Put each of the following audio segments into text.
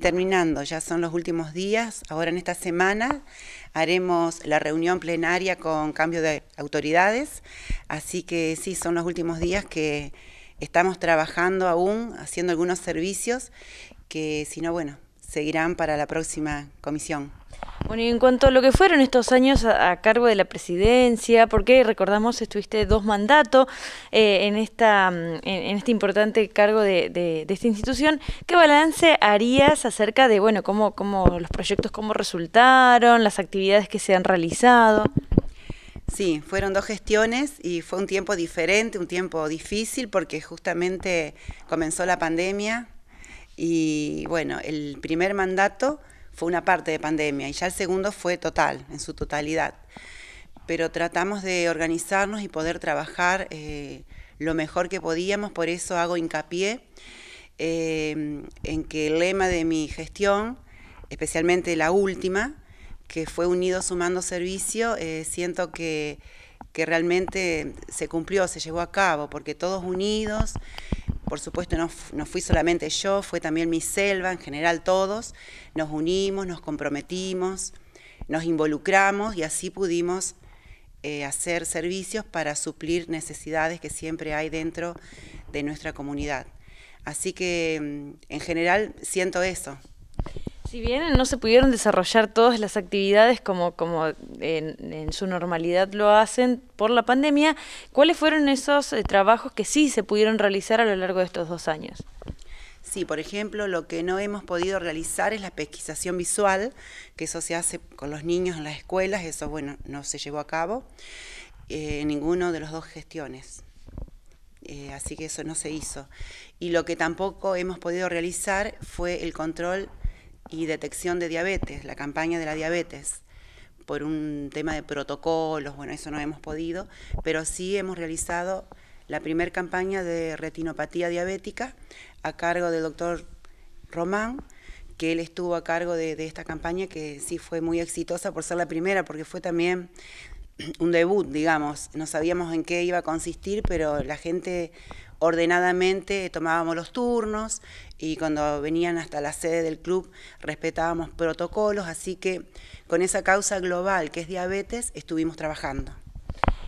Terminando, ya son los últimos días, ahora en esta semana haremos la reunión plenaria con cambio de autoridades, así que sí, son los últimos días que estamos trabajando aún, haciendo algunos servicios que si no, bueno, seguirán para la próxima comisión. Bueno, y en cuanto a lo que fueron estos años a, cargo de la presidencia, porque recordamos estuviste dos mandatos eh, en, esta, mm, en, este importante cargo de, esta institución, ¿qué balance harías acerca de bueno cómo, cómo los proyectos, cómo resultaron, las actividades que se han realizado? Sí, fueron dos gestiones y fue un tiempo diferente, un tiempo difícil porque justamente comenzó la pandemia y bueno, el primer mandato fue una parte de pandemia y ya el segundo fue total, en su totalidad. Pero tratamos de organizarnos y poder trabajar eh, lo mejor que podíamos, por eso hago hincapié eh, en que el lema de mi gestión, especialmente la última, que fue unido sumando servicio, eh, siento que, que realmente se cumplió, se llevó a cabo, porque todos unidos por supuesto no, fui solamente yo, fue también mi selva, en general todos, nos unimos, nos comprometimos, nos involucramos y así pudimos eh, hacer servicios para suplir necesidades que siempre hay dentro de nuestra comunidad. Así que mm, en general siento eso, si bien no se pudieron desarrollar todas las actividades como, como en, su normalidad lo hacen por la pandemia, ¿cuáles fueron esos eh, trabajos que sí se pudieron realizar a lo largo de estos dos años? Sí, por ejemplo, lo que no hemos podido realizar es la pesquisación visual, que eso se hace con los niños en las escuelas, eso bueno, no se llevó a cabo en eh, ninguno de los dos gestiones. Eh, así que eso no se hizo. Y lo que tampoco hemos podido realizar fue el control y detección de diabetes, la campaña de la diabetes, por un tema de protocolos, bueno, eso no hemos podido, pero sí hemos realizado la primera campaña de retinopatía diabética a cargo del doctor Román, que él estuvo a cargo de, de, esta campaña, que sí fue muy exitosa por ser la primera, porque fue también un debut, digamos. No sabíamos en qué iba a consistir, pero la gente ordenadamente tomábamos los turnos y cuando venían hasta la sede del club respetábamos protocolos, así que con esa causa global que es diabetes estuvimos trabajando.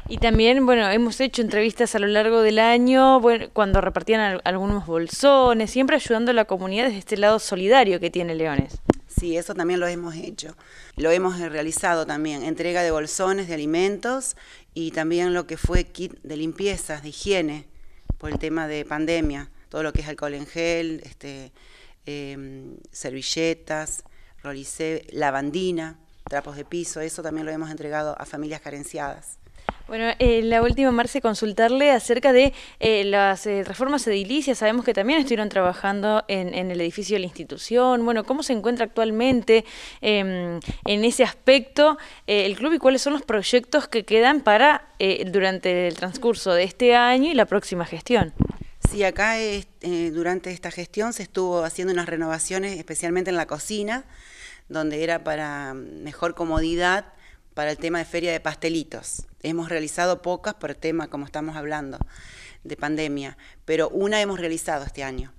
Y también, bueno, hemos hecho entrevistas a lo largo del año, cuando repartían algunos bolsones, siempre ayudando a la comunidad desde este lado solidario que tiene Leones. Sí, eso también lo hemos hecho. Lo hemos realizado también, entrega de bolsones de alimentos y también lo que fue kit de limpiezas, de higiene, por el tema de pandemia, todo lo que es alcohol en gel, este, em, servilletas, rolice, lavandina, trapos de piso, eso también lo hemos entregado a familias carenciadas. Bueno, eh, la última, Marce, consultarle acerca de eh, las eh, reformas edilicias. Sabemos que también estuvieron trabajando en, el edificio de la institución. Bueno, ¿cómo se encuentra actualmente em, en ese aspecto el club y cuáles son los proyectos que quedan para durante el transcurso de este año y la próxima gestión? Sí, acá durante esta gestión se estuvo haciendo unas renovaciones, especialmente en la cocina, donde era para mm, mejor comodidad para el tema de feria de pastelitos. Hemos realizado pocas por tema, como estamos hablando, de pandemia, pero una hemos realizado este año.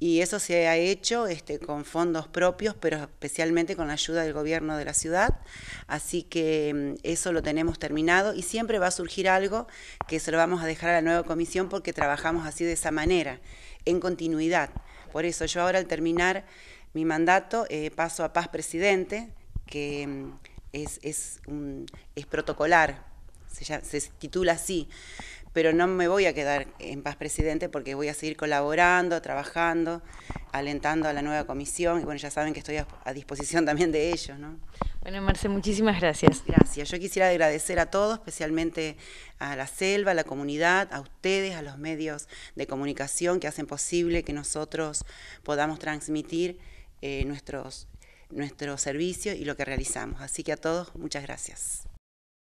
Y eso se ha hecho este, con fondos propios, pero especialmente con la ayuda del gobierno de la ciudad. Así que mm, eso lo tenemos terminado y siempre va a surgir algo que se lo vamos a dejar a la nueva comisión porque trabajamos así de esa manera, en continuidad. Por eso yo ahora al terminar mi mandato eh, paso a Paz Presidente, que mm, es, un, es protocolar, se, se titula así, pero no me voy a quedar en paz presidente porque voy a seguir colaborando, trabajando, alentando a la nueva comisión y bueno, ya saben que estoy a, disposición también de ellos. ¿no? Bueno, Marce, muchísimas gracias. Gracias. Yo quisiera agradecer a todos, especialmente a la selva, a la comunidad, a ustedes, a los medios de comunicación que hacen posible que nosotros podamos transmitir eh, nuestros nuestro servicio y lo que realizamos. Así que a todos, muchas gracias.